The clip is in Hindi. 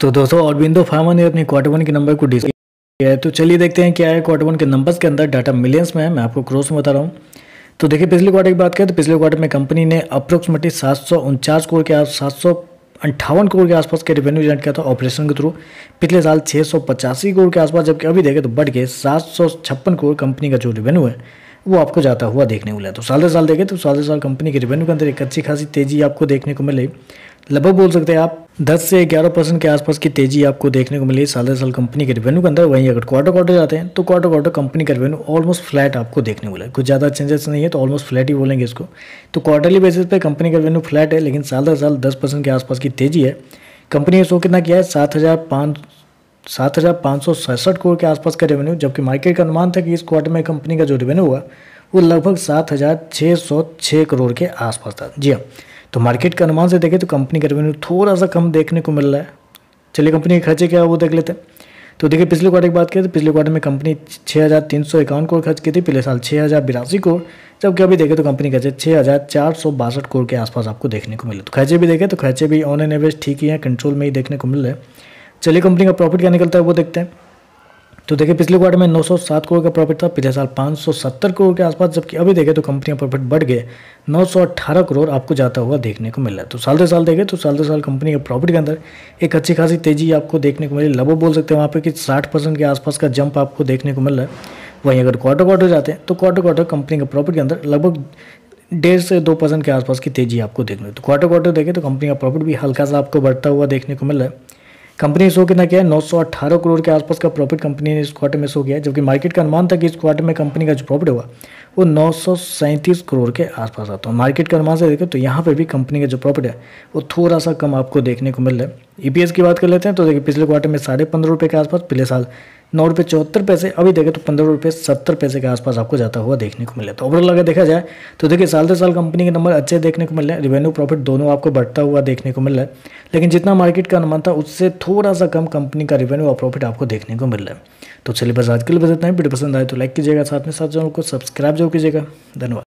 तो दोस्तों बिंदो फार्मा ने अपनी क्वार्टर वन के नंबर को डिस्क किया है तो चलिए देखते हैं क्या है क्वार्टर वन के नंबर्स के अंदर डाटा मिलियंस में है मैं आपको क्रॉस में बता रहा हूँ तो देखिए पिछले क्वार्टर की बात करें तो पिछले क्वार्टर में कंपनी ने अप्रोक्सीमेटली सात सौ उनचास करोड़ के सात सौ अंठावन करोड़ के आसपास के रेवेन्यू जनरेट किया था ऑपरेशन के थ्रू पिछले साल छः सौ पचासी करोड़ के आसपास जबकि अभी देखें तो बढ़ के सात सौ छप्पन करोड़ कंपनी का जो रेवेन्यू है वो आपको जाता हुआ देखने मिला तो साल दर साल देखें तो साल दर साल कंपनी के रेवेन्यू के अंदर एक अच्छी खासी तेजी आपको देखने को मिले लगभग बोल सकते हैं आप 10 से 11 परसेंट के आसपास की तेजी आपको देखने को मिली साल दर साल कंपनी के रेवेन्यू के अंदर वहीं अगर क्वार्टर क्वार्टर जाते हैं तो क्वार्टर क्वार्टर कंपनी का रेवेन्यू ऑलमोस्ट फ्लैट आपको देखने को मिला कुछ ज़्यादा चेंजेस नहीं है तो ऑलमोस्ट फ्लैट ही बोलेंगे इसको तो क्वार्टरली बेसिस पर कंपनी का रेवेन्यू फ्लैट है लेकिन साल दर साल दस परसेंट के आसपास की तेजी है कंपनी ने शो कितना किया है सात हज़ार पाँच सात हज़ार पाँच सौ सड़सठ करोड़ के आसपास का रेवेन्यू जबकि मार्केट का अनुमान था कि इस क्वार्टर में कंपनी का जो रेवेन्यू हुआ वो लगभग सात हज़ार छः सौ छः करोड़ के आसपास था जी हाँ तो मार्केट के अनुमान से देखें तो कंपनी का रेवेन्यू थोड़ा सा कम देखने को मिल रहा है चलिए कंपनी के खर्चे क्या है वो देख लेते हैं तो देखिए पिछले क्वार्टर की बात करें तो पिछले क्वार्टर में कंपनी छः हज़ार तीन सौ इक्यावन करोड़ खर्च की थी पिछले साल छः हज़ार बिरासी करोड़ जबकि अभी देखें तो कंपनी खर्चे छः हज़ार चार सौ बासठ करोड़ के आसपास आपको देखने को मिले तो खर्चे भी देखें तो खर्चे भी ऑन एन एवरेज ठीक ही हैं कंट्रोल में ही देखने को मिल रहे हैं चलिए कंपनी का प्रॉफिट क्या निकलता है वो देखते हैं तो देखिए पिछले क्वार्टर में 907 करोड़ का प्रॉफिट था पिछले साल 570 करोड़ के आसपास जबकि अभी देखें तो कंपनी का प्रॉफिट बढ़ गए 918 करोड़ आपको जाता हुआ देखने को मिल रहा है तो साल दर साल देखें तो साल दर साल कंपनी के प्रॉफिट के अंदर एक अच्छी खासी तेजी आपको देखने को मिली लगभग बोल सकते हैं वहाँ पर कि साठ के आसपास का जंप आपको देखने को मिल रहा है वहीं अगर क्वार्टर क्वार्टर जाते हैं तो क्वार्टर क्वार्टर कंपनी के प्रॉफिट के अंदर लगभग डेढ़ से दो परसेंट के आसपास की तेजी आपको देखने तो क्वार्टर क्वार्टर देखें तो कंपनी का प्रॉफिट भी हल्का सा आपको बढ़ता हुआ देखने को मिल रहा है कंपनी ने शो कितना किया है नौ करोड़ के आसपास का प्रॉफिट कंपनी ने इस क्वार्टर में शो किया जबकि मार्केट का अनुमान था कि इस क्वार्टर में कंपनी का जो प्रॉफिट हुआ वो नौ करोड़ के आसपास आता है मार्केट का अनुमान से देखें तो यहाँ पर भी कंपनी का जो प्रॉफिट है वो थोड़ा सा कम आपको देखने को मिल रहा है ई की बात कर लेते हैं तो देखिए पिछले क्वार्टर में साढ़े पंद्रह रुपये के आसपास पिछले साल नौ रुपये चौहत्तर पैसे अभी देखें तो पंद्रह रुपये सत्तर पैसे के आसपास आपको जाता हुआ देखने को मिला तो ओवरऑल अगर देखा जाए तो देखिए साल दर साल कंपनी के नंबर अच्छे देखने को मिल रहे हैं रेवेन्यू प्रॉफिट दोनों आपको बढ़ता हुआ देखने को मिल रहा है लेकिन जितना मार्केट का अनुमान था उससे थोड़ा सा कम कंपनी का रेवेन्यू और प्रॉफिट आपको देखने को मिल रहा है तो चलिए बस आज के लिए बताते हैं वीडियो पसंद आए तो लाइक कीजिएगा साथ में साथ चैनल को सब्सक्राइब जरूर कीजिएगा धन्यवाद